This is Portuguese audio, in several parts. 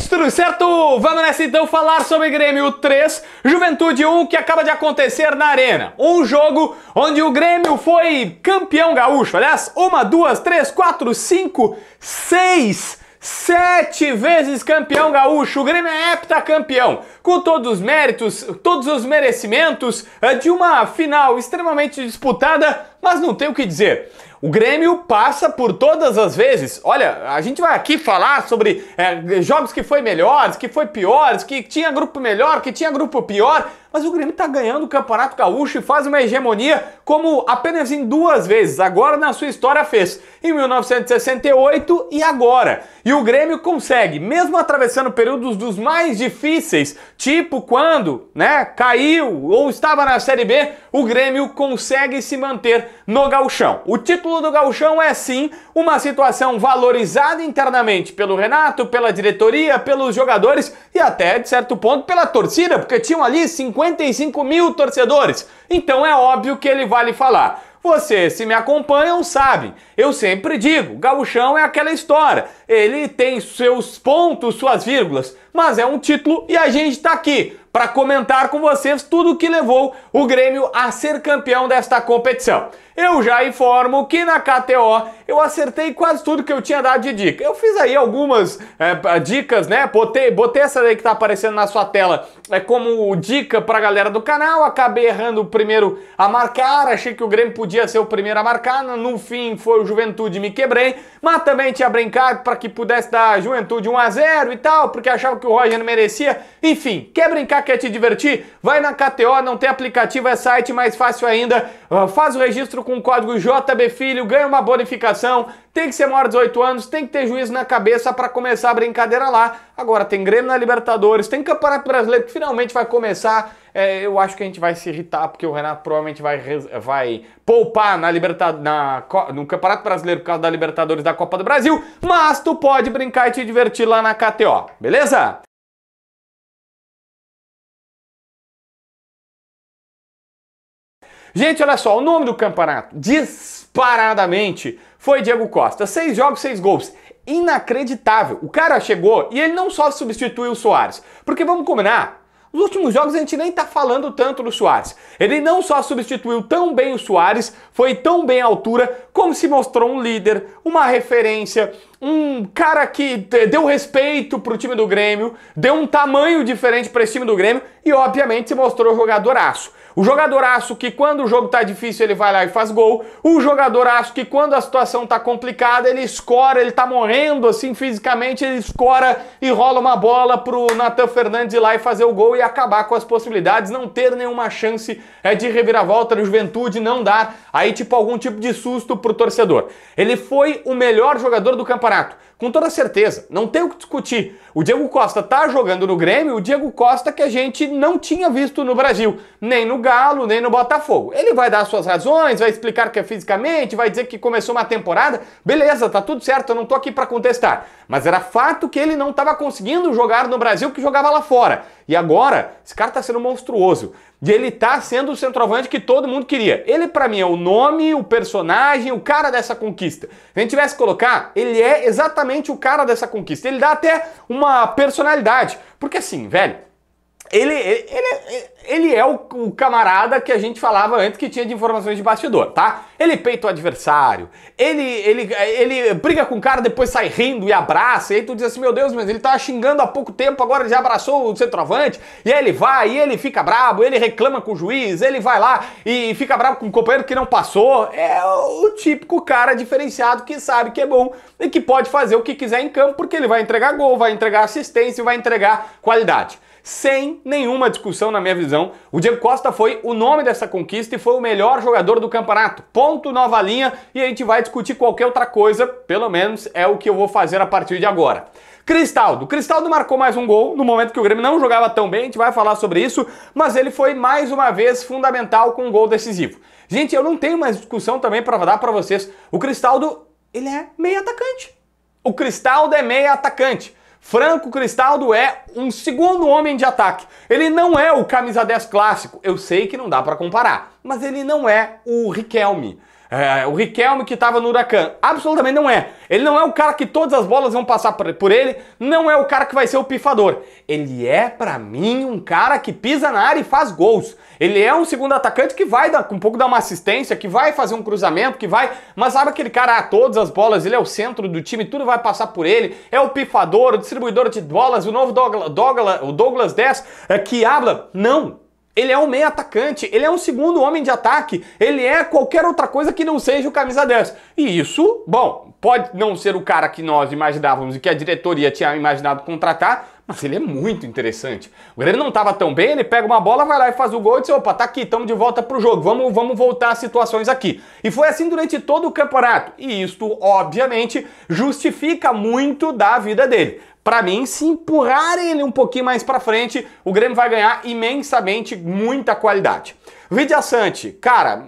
gente, tudo certo? Vamos nessa então falar sobre Grêmio 3, Juventude 1, que acaba de acontecer na Arena. Um jogo onde o Grêmio foi campeão gaúcho. Aliás, uma, duas, três, quatro, cinco, seis sete vezes campeão gaúcho, o Grêmio é heptacampeão, com todos os méritos, todos os merecimentos eh, de uma final extremamente disputada, mas não tem o que dizer. O Grêmio passa por todas as vezes. Olha, a gente vai aqui falar sobre é, jogos que foi melhores, que foi piores, que tinha grupo melhor, que tinha grupo pior, mas o Grêmio está ganhando o Campeonato Gaúcho e faz uma hegemonia como apenas em duas vezes, agora na sua história fez, em 1968 e agora. E o Grêmio consegue, mesmo atravessando períodos dos mais difíceis, tipo quando, né, caiu ou estava na Série B, o Grêmio consegue se manter no gauchão. O título do gauchão é sim uma situação valorizada internamente pelo Renato, pela diretoria, pelos jogadores e até, de certo ponto, pela torcida, porque tinham ali 50 55 mil torcedores. Então é óbvio que ele vai lhe falar. Você se me acompanham, sabe. Eu sempre digo, gauchão é aquela história. Ele tem seus pontos, suas vírgulas, mas é um título e a gente está aqui para comentar com vocês tudo o que levou o Grêmio a ser campeão desta competição. Eu já informo que na KTO eu acertei quase tudo que eu tinha dado de dica. Eu fiz aí algumas é, dicas, né? Botei, botei essa daí que tá aparecendo na sua tela é, como dica pra galera do canal. Acabei errando o primeiro a marcar, achei que o Grêmio podia ser o primeiro a marcar. No fim foi o Juventude, me quebrei. Mas também tinha brincado para que pudesse dar Juventude 1x0 e tal, porque achava que o Roger não merecia. Enfim, quer brincar, quer te divertir? Vai na KTO, não tem aplicativo, é site mais fácil ainda. Ah, faz o registro cadastro com o código JBFilho, ganha uma bonificação, tem que ser maior de 18 anos, tem que ter juízo na cabeça para começar a brincadeira lá. Agora tem Grêmio na Libertadores, tem Campeonato Brasileiro que finalmente vai começar. É, eu acho que a gente vai se irritar porque o Renato provavelmente vai, vai poupar na liberta, na, no Campeonato Brasileiro por causa da Libertadores da Copa do Brasil, mas tu pode brincar e te divertir lá na KTO, beleza? Gente, olha só, o nome do campeonato, disparadamente, foi Diego Costa. Seis jogos, seis gols. Inacreditável. O cara chegou e ele não só substituiu o Soares, porque vamos combinar, nos últimos jogos a gente nem tá falando tanto do Soares. Ele não só substituiu tão bem o Soares, foi tão bem à altura, como se mostrou um líder, uma referência, um cara que deu respeito pro time do Grêmio, deu um tamanho diferente para esse time do Grêmio e obviamente se mostrou jogadoraço. O jogador aço que quando o jogo tá difícil ele vai lá e faz gol. O jogador aço que quando a situação tá complicada ele escora, ele tá morrendo assim fisicamente, ele escora e rola uma bola pro Natan Fernandes ir lá e fazer o gol e acabar com as possibilidades, não ter nenhuma chance é, de reviravolta no Juventude, não dar aí tipo algum tipo de susto pro torcedor. Ele foi o melhor jogador do campeonato com toda certeza. Não tem o que discutir. O Diego Costa tá jogando no Grêmio, o Diego Costa que a gente não tinha visto no Brasil, nem no Galo, nem no Botafogo. Ele vai dar suas razões, vai explicar que é fisicamente, vai dizer que começou uma temporada. Beleza, tá tudo certo, eu não tô aqui para contestar. Mas era fato que ele não estava conseguindo jogar no Brasil que jogava lá fora. E agora, esse cara tá sendo monstruoso. E ele tá sendo o centroavante que todo mundo queria. Ele, para mim, é o nome, o personagem, o cara dessa conquista. Se a gente tivesse que colocar, ele é exatamente o cara dessa conquista. Ele dá até uma personalidade. Porque assim, velho, ele, ele, ele, é o, o, camarada que a gente falava antes que tinha de informações de bastidor, tá? Ele peita o adversário, ele, ele, ele briga com o cara, depois sai rindo e abraça, e aí tu diz assim, meu Deus, mas ele tá xingando há pouco tempo, agora ele já abraçou o centroavante, e aí ele vai, e ele fica brabo, ele reclama com o juiz, ele vai lá e fica brabo com o companheiro que não passou. É o típico cara diferenciado que sabe que é bom e que pode fazer o que quiser em campo, porque ele vai entregar gol, vai entregar assistência e vai entregar qualidade sem nenhuma discussão, na minha visão. O Diego Costa foi o nome dessa conquista e foi o melhor jogador do campeonato. Ponto, nova linha, e a gente vai discutir qualquer outra coisa, pelo menos é o que eu vou fazer a partir de agora. Cristaldo. Cristaldo marcou mais um gol no momento que o Grêmio não jogava tão bem, a gente vai falar sobre isso, mas ele foi mais uma vez fundamental com um gol decisivo. Gente, eu não tenho mais discussão também para dar para vocês. O Cristaldo, ele é meio atacante. O Cristaldo é meio atacante. Franco Cristaldo é um segundo homem de ataque. Ele não é o camisa 10 clássico. Eu sei que não dá para comparar, mas ele não é o Riquelme. É, é, o Riquelme que estava no Huracan. Absolutamente não é. Ele não é o cara que todas as bolas vão passar por ele, não é o cara que vai ser o pifador. Ele é, para mim, um cara que pisa na área e faz gols. Ele é um segundo atacante que vai dar, um pouco dar uma assistência, que vai fazer um cruzamento, que vai. Mas sabe aquele cara, ah, todas as bolas, ele é o centro do time, tudo vai passar por ele. É o pifador, o distribuidor de bolas, o novo Douglas, Douglas, o Douglas 10, é, que habla. Não! Ele é um meio atacante, ele é um segundo homem de ataque, ele é qualquer outra coisa que não seja o camisa 10. E isso, bom, Pode não ser o cara que nós imaginávamos e que a diretoria tinha imaginado contratar, mas ele é muito interessante. O goleiro não estava tão bem, ele pega uma bola, vai lá e faz o gol e diz: opa, tá aqui, estamos de volta para o jogo, vamos, vamos voltar às situações aqui. E foi assim durante todo o campeonato. E isto, obviamente, justifica muito da vida dele para mim, se empurrar ele um pouquinho mais para frente, o Grêmio vai ganhar imensamente muita qualidade. Vidia Sante, cara,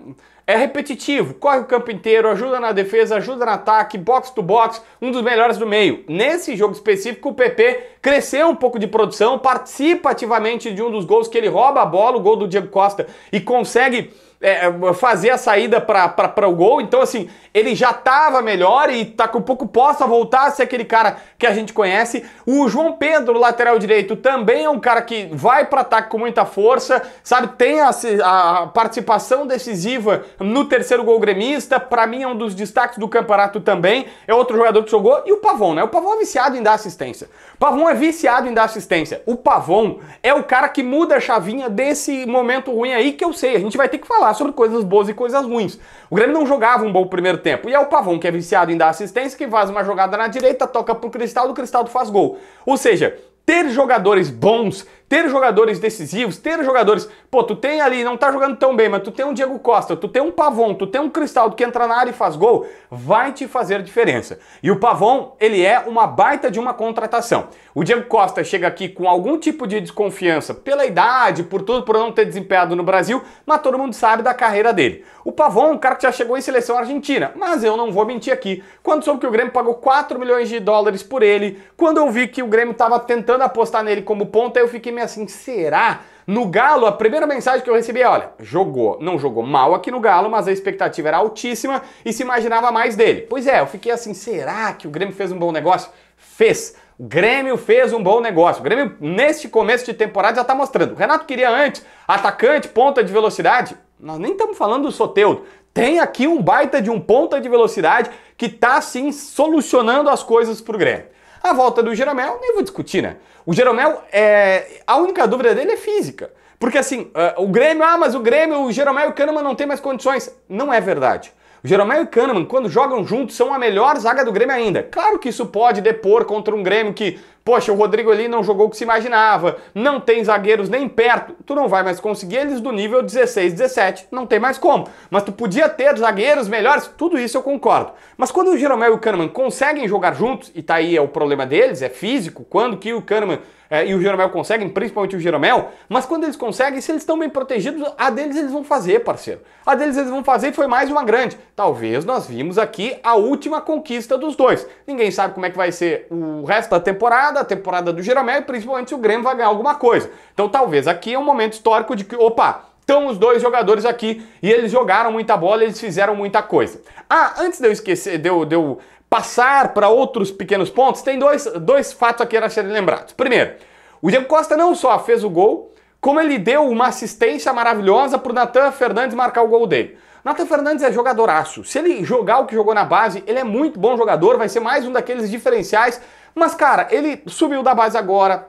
é repetitivo, corre o campo inteiro, ajuda na defesa, ajuda no ataque, box to box, um dos melhores do meio. Nesse jogo específico, o PP cresceu um pouco de produção, participa ativamente de um dos gols que ele rouba a bola, o gol do Diego Costa, e consegue é, é, fazer a saída para o gol. Então, assim, ele já estava melhor e tá com pouco possa voltar a ser aquele cara que a gente conhece. O João Pedro, lateral direito, também é um cara que vai para ataque com muita força, sabe? Tem a, a participação decisiva no terceiro gol gremista. Para mim, é um dos destaques do campeonato também. É outro jogador que jogou. E o Pavon, né? O Pavon é viciado em dar assistência. O Pavon é viciado em dar assistência. O Pavon é o cara que muda a chavinha desse momento ruim aí que eu sei. A gente vai ter que falar comentar sobre coisas boas e coisas ruins. O Grêmio não jogava um bom primeiro tempo. E é o Pavão que é viciado em dar assistência, que faz uma jogada na direita, toca pro Cristaldo, o Cristaldo faz gol. Ou seja, ter jogadores bons ter jogadores decisivos, ter jogadores. Pô, tu tem ali, não tá jogando tão bem, mas tu tem um Diego Costa, tu tem um Pavon, tu tem um Cristaldo que entra na área e faz gol, vai te fazer diferença. E o Pavon, ele é uma baita de uma contratação. O Diego Costa chega aqui com algum tipo de desconfiança pela idade, por tudo, por não ter desempenhado no Brasil, mas todo mundo sabe da carreira dele. O Pavon, é um cara que já chegou em seleção argentina, mas eu não vou mentir aqui. Quando soube que o Grêmio pagou 4 milhões de dólares por ele, quando eu vi que o Grêmio estava tentando apostar nele como ponta, eu fiquei me é assim, será? No Galo, a primeira mensagem que eu recebi é: olha, jogou, não jogou mal aqui no Galo, mas a expectativa era altíssima e se imaginava mais dele. Pois é, eu fiquei assim: será que o Grêmio fez um bom negócio? Fez. O Grêmio fez um bom negócio. O Grêmio, neste começo de temporada, já está mostrando. O Renato queria antes atacante, ponta de velocidade. Nós nem estamos falando do Soteudo. Tem aqui um baita de um ponta de velocidade que está, sim, solucionando as coisas para o Grêmio. A volta do Jeromel, nem vou discutir, né? O Jeromel, é, a única dúvida dele é física. Porque assim, é, o Grêmio, ah, mas o Grêmio, o Jeromel e o Kahneman não tem mais condições. Não é verdade. O Jeromel e o Kahneman, quando jogam juntos, são a melhor zaga do Grêmio ainda. Claro que isso pode depor contra um Grêmio que Poxa, o Rodrigo ali não jogou o que se imaginava, não tem zagueiros nem perto, tu não vai mais conseguir eles do nível 16, 17, não tem mais como. Mas tu podia ter zagueiros melhores, tudo isso eu concordo. Mas quando o Jeromel e o Kahneman conseguem jogar juntos, e tá aí é o problema deles, é físico, quando que o Kahneman é, e o Jeromel conseguem, principalmente o Jeromel, mas quando eles conseguem, se eles estão bem protegidos, a deles eles vão fazer, parceiro. A deles eles vão fazer e foi mais uma grande. Talvez nós vimos aqui a última conquista dos dois. Ninguém sabe como é que vai ser o resto da temporada, temporada, a temporada do Jeromel e principalmente se o Grêmio vai ganhar alguma coisa. Então talvez aqui é um momento histórico de que, opa, estão os dois jogadores aqui e eles jogaram muita bola, eles fizeram muita coisa. Ah, antes de eu esquecer, de eu, de eu passar para outros pequenos pontos, tem dois, dois fatos aqui a serem lembrados. Primeiro, o Diego Costa não só fez o gol, como ele deu uma assistência maravilhosa para o Natan Fernandes marcar o gol dele. Nathan Fernandes é jogadoraço. Se ele jogar o que jogou na base, ele é muito bom jogador, vai ser mais um daqueles diferenciais mas, cara, ele subiu da base agora,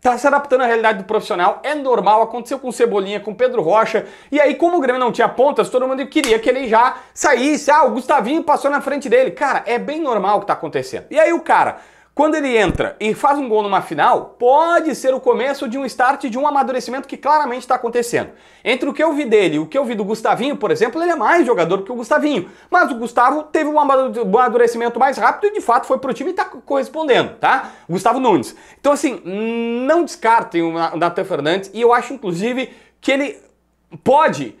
tá se adaptando à realidade do profissional, é normal, aconteceu com Cebolinha, com Pedro Rocha, e aí como o Grêmio não tinha pontas, todo mundo queria que ele já saísse, ah, o Gustavinho passou na frente dele. Cara, é bem normal o que tá acontecendo. E aí o cara quando ele entra e faz um gol numa final, pode ser o começo de um start de um amadurecimento que claramente está acontecendo. Entre o que eu vi dele e o que eu vi do Gustavinho, por exemplo, ele é mais jogador que o Gustavinho. Mas o Gustavo teve um amadurecimento mais rápido e de fato foi pro time e está correspondendo, tá? Gustavo Nunes. Então, assim, não descartem o Nathan Fernandes e eu acho, inclusive, que ele pode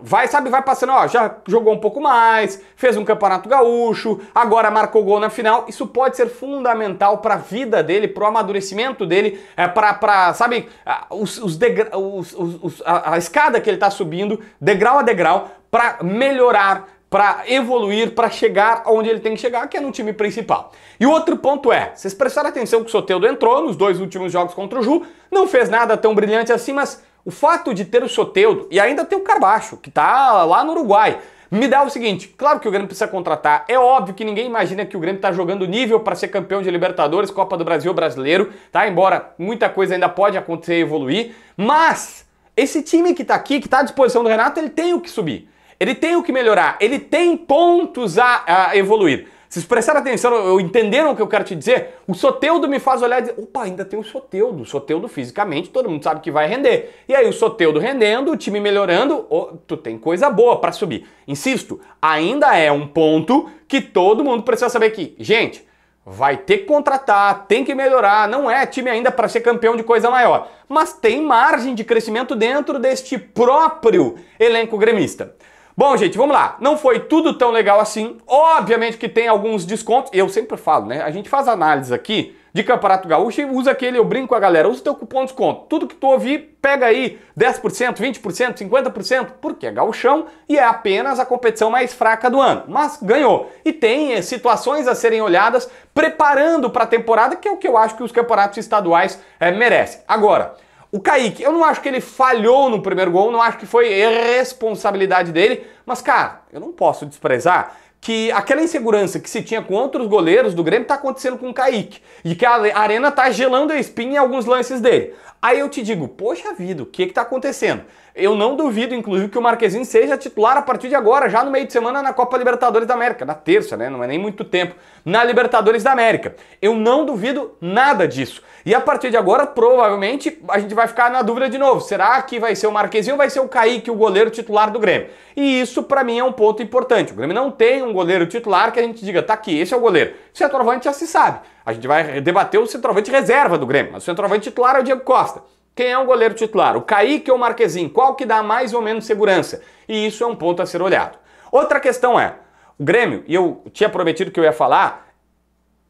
Vai, sabe, vai passando, ó, já jogou um pouco mais, fez um campeonato gaúcho, agora marcou gol na final. Isso pode ser fundamental para a vida dele, para o amadurecimento dele, é, para, sabe, os, os, os, os a, a, escada que ele está subindo, degrau a degrau, para melhorar, para evoluir, para chegar onde ele tem que chegar, que é no time principal. E o outro ponto é, vocês prestaram atenção que o Soteldo entrou nos dois últimos jogos contra o Ju, não fez nada tão brilhante assim, mas o fato de ter o Soteudo e ainda ter o Carbacho, que está lá no Uruguai, me dá o seguinte, claro que o Grêmio precisa contratar, é óbvio que ninguém imagina que o Grêmio está jogando nível para ser campeão de Libertadores, Copa do Brasil, Brasileiro, tá? Embora muita coisa ainda pode acontecer e evoluir, mas esse time que está aqui, que está à disposição do Renato, ele tem o que subir, ele tem o que melhorar, ele tem pontos a, a evoluir. Vocês prestaram atenção, eu entenderam o que eu quero te dizer? O Soteudo me faz olhar e dizer, opa, ainda tem o Soteudo. O Soteudo fisicamente, todo mundo sabe que vai render. E aí o Soteudo rendendo, o time melhorando, oh, tu tem coisa boa para subir. Insisto, ainda é um ponto que todo mundo precisa saber aqui. Gente, vai ter que contratar, tem que melhorar, não é time ainda para ser campeão de coisa maior, mas tem margem de crescimento dentro deste próprio elenco gremista. Bom, gente, vamos lá. Não foi tudo tão legal assim. Obviamente que tem alguns descontos. Eu sempre falo, né? A gente faz análise aqui de Campeonato Gaúcho e usa aquele, eu brinco com a galera, usa teu cupom de desconto. Tudo que tu ouvir, pega aí 10%, 20%, 50%, porque é gauchão e é apenas a competição mais fraca do ano. Mas ganhou. E tem eh, situações a serem olhadas preparando para a temporada, que é o que eu acho que os campeonatos estaduais é, merecem. Agora, o Kaique, eu não acho que ele falhou no primeiro gol, não acho que foi responsabilidade dele, mas cara, eu não posso desprezar que aquela insegurança que se tinha com outros goleiros do Grêmio está acontecendo com o Kaique. E que a Arena está gelando a espinha em alguns lances dele. Aí eu te digo, poxa vida, o que está acontecendo? Eu não duvido, inclusive, que o Marquezinho seja titular a partir de agora, já no meio de semana na Copa Libertadores da América, na terça, né? Não é nem muito tempo, na Libertadores da América. Eu não duvido nada disso. E a partir de agora, provavelmente, a gente vai ficar na dúvida de novo. Será que vai ser o Marquezinho ou vai ser o Kaique, o goleiro titular do Grêmio? E isso, para mim, é um ponto importante. O Grêmio não tem um goleiro titular que a gente diga, tá aqui, esse é o goleiro. Se gente é já se sabe. A gente vai debater o centroavante reserva do Grêmio, mas o centroavante titular é o Diego Costa. Quem é o goleiro titular? O Kaique ou o Marquezinho? Qual que dá mais ou menos segurança? E isso é um ponto a ser olhado. Outra questão é, o Grêmio, e eu tinha prometido que eu ia falar,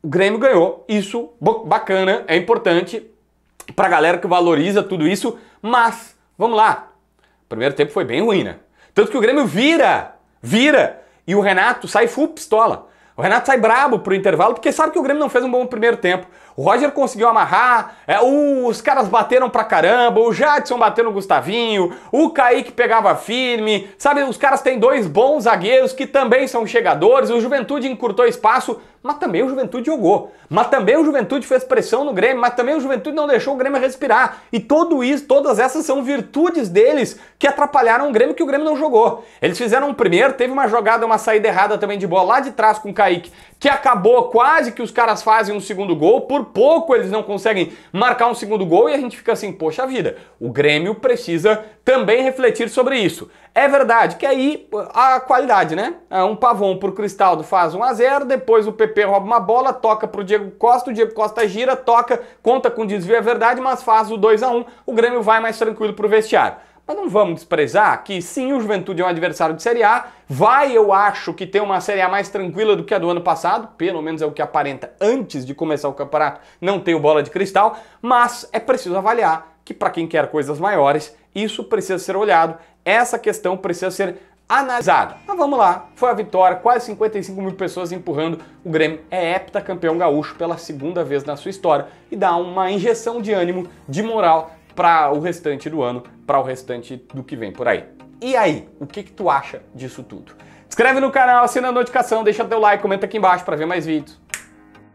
o Grêmio ganhou. Isso bacana, é importante pra galera que valoriza tudo isso, mas vamos lá. O primeiro tempo foi bem ruim, né? Tanto que o Grêmio vira, vira, e o Renato sai full pistola. O Renato sai brabo pro intervalo porque sabe que o Grêmio não fez um bom primeiro tempo. O Roger conseguiu amarrar, é, os caras bateram pra caramba, o Jadson bateu no Gustavinho, o Kaique pegava firme, sabe? Os caras têm dois bons zagueiros que também são chegadores, o Juventude encurtou espaço, mas também o Juventude jogou. Mas também o Juventude fez pressão no Grêmio, mas também o Juventude não deixou o Grêmio respirar. E tudo isso, todas essas são virtudes deles que atrapalharam o Grêmio que o Grêmio não jogou. Eles fizeram um primeiro, teve uma jogada, uma saída errada também de bola lá de trás com o Kaique, que acabou quase que os caras fazem um segundo gol por pouco eles não conseguem marcar um segundo gol e a gente fica assim, poxa vida, o Grêmio precisa também refletir sobre isso. É verdade que aí a qualidade, né? É um pavão pro Cristaldo faz 1 a 0 depois o PP rouba uma bola, toca pro Diego Costa, o Diego Costa gira, toca, conta com desvio, é verdade, mas faz o 2 a 1 o Grêmio vai mais tranquilo pro vestiário. Mas não vamos desprezar que sim, o Juventude é um adversário de Série A. Vai, eu acho, que tem uma Série A mais tranquila do que a do ano passado. Pelo menos é o que aparenta antes de começar o campeonato. Não tem o bola de cristal. Mas é preciso avaliar que para quem quer coisas maiores, isso precisa ser olhado. Essa questão precisa ser analisada Mas vamos lá, foi a vitória, quase 55 mil pessoas empurrando. O Grêmio é heptacampeão gaúcho pela segunda vez na sua história e dá uma injeção de ânimo, de moral para o restante do ano, para o restante do que vem por aí. E aí, o que, que tu acha disso tudo? Inscreve no canal, assina a notificação, deixa teu like, comenta aqui embaixo para ver mais vídeos.